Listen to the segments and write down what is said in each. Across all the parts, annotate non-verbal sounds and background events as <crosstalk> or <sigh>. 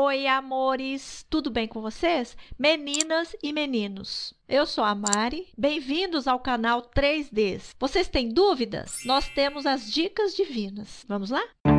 Oi, amores! Tudo bem com vocês? Meninas e meninos, eu sou a Mari. Bem-vindos ao canal 3Ds. Vocês têm dúvidas? Nós temos as dicas divinas. Vamos lá? Música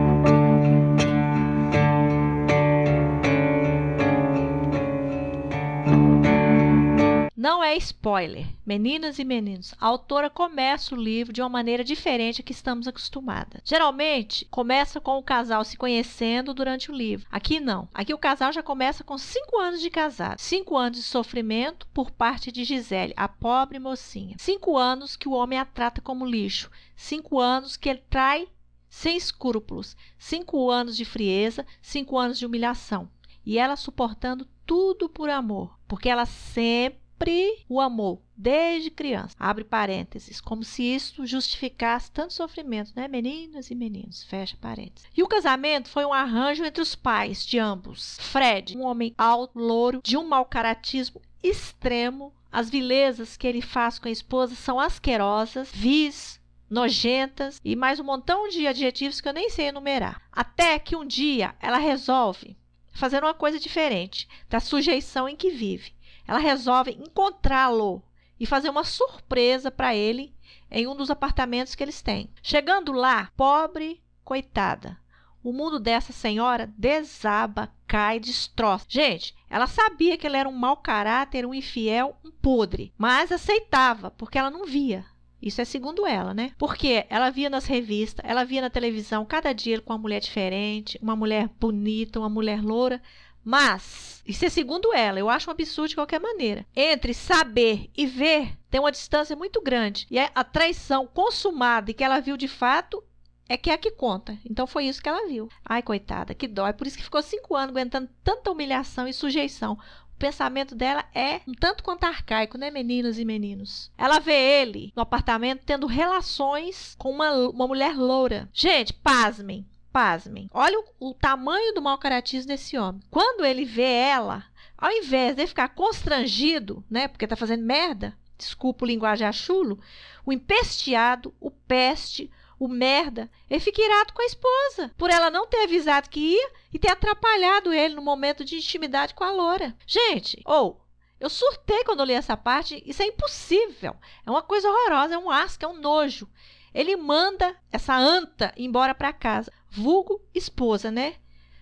Não é spoiler. Meninas e meninos, a autora começa o livro de uma maneira diferente a que estamos acostumadas. Geralmente, começa com o casal se conhecendo durante o livro. Aqui não. Aqui o casal já começa com cinco anos de casado. Cinco anos de sofrimento por parte de Gisele, a pobre mocinha. Cinco anos que o homem a trata como lixo. Cinco anos que ele trai sem escrúpulos. Cinco anos de frieza, Cinco anos de humilhação. E ela suportando tudo por amor, porque ela sempre cumprir o amor desde criança. Abre parênteses, como se isso justificasse tanto sofrimento, né, meninas e meninos? Fecha parênteses. E o casamento foi um arranjo entre os pais de ambos. Fred, um homem alto, louro, de um mau caratismo extremo. As vilezas que ele faz com a esposa são asquerosas, vis, nojentas e mais um montão de adjetivos que eu nem sei enumerar. Até que um dia ela resolve fazer uma coisa diferente da sujeição em que vive ela resolve encontrá-lo e fazer uma surpresa para ele em um dos apartamentos que eles têm. Chegando lá, pobre coitada, o mundo dessa senhora desaba, cai, destroça. Gente, ela sabia que ele era um mau caráter, um infiel, um podre, mas aceitava porque ela não via. Isso é segundo ela, né? Porque ela via nas revistas, ela via na televisão, cada dia com uma mulher diferente, uma mulher bonita, uma mulher loura. Mas, isso é segundo ela, eu acho um absurdo de qualquer maneira. Entre saber e ver tem uma distância muito grande. E é a traição consumada e que ela viu de fato é que é a que conta. Então foi isso que ela viu. Ai, coitada, que dói. Por isso que ficou cinco anos aguentando tanta humilhação e sujeição. O pensamento dela é um tanto quanto arcaico, né, meninos e meninos? Ela vê ele no apartamento tendo relações com uma, uma mulher loura. Gente, pasmem. Pasmem. Olha o, o tamanho do mau caratismo desse homem. Quando ele vê ela, ao invés de ficar constrangido, né, porque tá fazendo merda, desculpa o linguajar chulo, o empesteado, o peste, o merda, ele fica irado com a esposa, por ela não ter avisado que ia e ter atrapalhado ele no momento de intimidade com a loura. Gente, ou eu surtei quando eu li essa parte, isso é impossível. É uma coisa horrorosa, é um asco, é um nojo. Ele manda essa anta embora para casa vulgo esposa, né?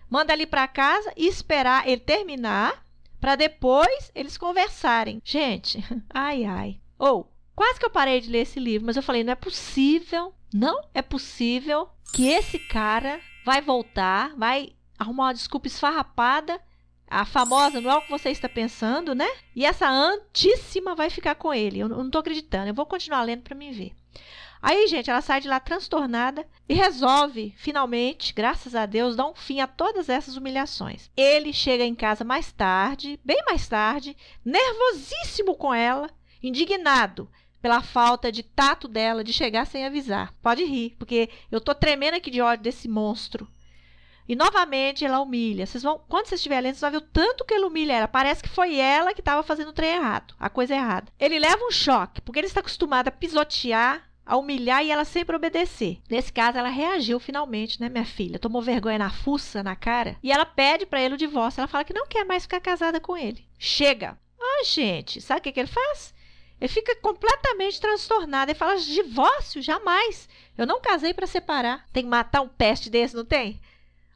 Manda ele para casa e esperar ele terminar para depois eles conversarem. Gente, <laughs> ai ai. Ou oh, quase que eu parei de ler esse livro, mas eu falei, não é possível, não é possível que esse cara vai voltar, vai arrumar uma desculpa esfarrapada, a famosa, não é o que você está pensando, né? E essa antíssima vai ficar com ele. Eu não estou acreditando. Eu vou continuar lendo para me ver. Aí, gente, ela sai de lá transtornada e resolve, finalmente, graças a Deus, dar um fim a todas essas humilhações. Ele chega em casa mais tarde, bem mais tarde, nervosíssimo com ela, indignado pela falta de tato dela de chegar sem avisar. Pode rir, porque eu tô tremendo aqui de ódio desse monstro. E novamente ela humilha. Vocês vão, quando vocês estiverem lendo, vocês vão ver o tanto que ele humilha ela. Parece que foi ela que estava fazendo o trem errado, a coisa errada. Ele leva um choque, porque ele está acostumado a pisotear, a humilhar e ela sempre obedecer. Nesse caso, ela reagiu finalmente, né, minha filha? Tomou vergonha na fuça, na cara. E ela pede para ele o divórcio. Ela fala que não quer mais ficar casada com ele. Chega! Ah, gente, sabe o que, que ele faz? Ele fica completamente transtornado. Ele fala: divórcio? Jamais! Eu não casei para separar. Tem que matar um peste desse, não tem?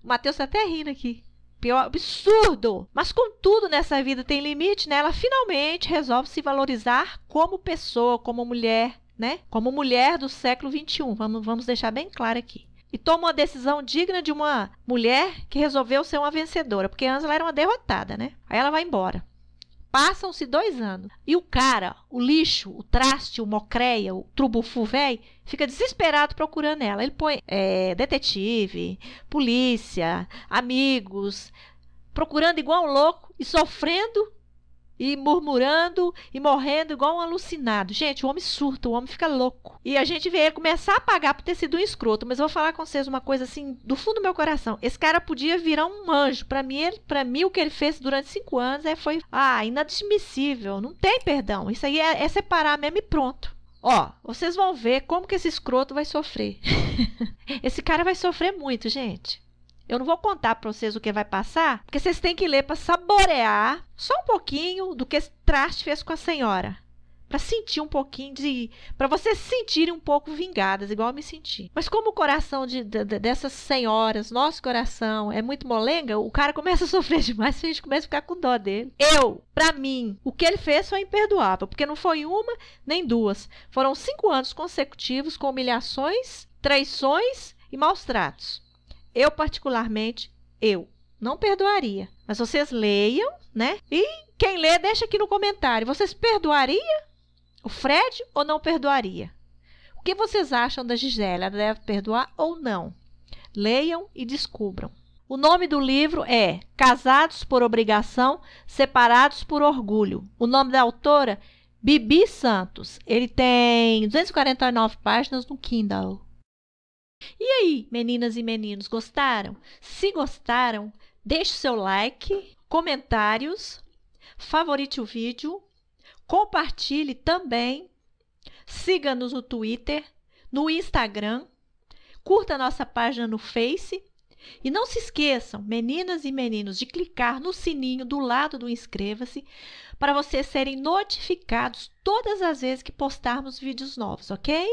O Matheus tá até rindo aqui. Pior, absurdo! Mas contudo, nessa vida tem limite, né? Ela finalmente resolve se valorizar como pessoa, como mulher né? Como mulher do século XXI, vamos, vamos deixar bem claro aqui. E tomou uma decisão digna de uma mulher que resolveu ser uma vencedora, porque antes ela era uma derrotada, né? Aí ela vai embora. Passam-se dois anos. E o cara, o lixo, o traste, o mocreia, o trubufu véi, fica desesperado procurando ela. Ele põe é, detetive, polícia, amigos, procurando igual um louco e sofrendo e murmurando e morrendo igual um alucinado. Gente, o homem surta, o homem fica louco. E a gente vê ele começar a pagar por ter sido um escroto, mas eu vou falar com vocês uma coisa assim do fundo do meu coração. Esse cara podia virar um anjo. Para mim, para mim o que ele fez durante cinco anos é, foi ah, inadmissível, não tem perdão. Isso aí é, é separar mesmo e pronto. Ó, vocês vão ver como que esse escroto vai sofrer. <laughs> esse cara vai sofrer muito, gente. Eu não vou contar para vocês o que vai passar, porque vocês têm que ler para saborear só um pouquinho do que esse traste fez com a senhora. Para sentir um pouquinho de. Para vocês se sentirem um pouco vingadas, igual eu me senti. Mas como o coração de, de, dessas senhoras, nosso coração, é muito molenga, o cara começa a <laughs> sofrer demais e a gente começa a ficar com dó dele. Eu, para mim, o que ele fez foi imperdoável, porque não foi uma nem duas. Foram cinco anos consecutivos com humilhações, traições e maus tratos. Eu, particularmente, eu não perdoaria. Mas vocês leiam, né? E quem lê, deixa aqui no comentário. Vocês perdoaria o Fred ou não perdoaria? O que vocês acham da Gisele? Ela deve perdoar ou não? Leiam e descubram. O nome do livro é Casados por Obrigação, Separados por Orgulho. O nome da autora, Bibi Santos. Ele tem 249 páginas no Kindle. E aí, meninas e meninos, gostaram? Se gostaram, deixe seu like, comentários, favorite o vídeo, compartilhe também, siga-nos no Twitter, no Instagram, curta nossa página no Face e não se esqueçam, meninas e meninos, de clicar no sininho do lado do inscreva-se para vocês serem notificados todas as vezes que postarmos vídeos novos, ok?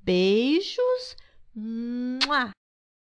Beijos! 嗯哇。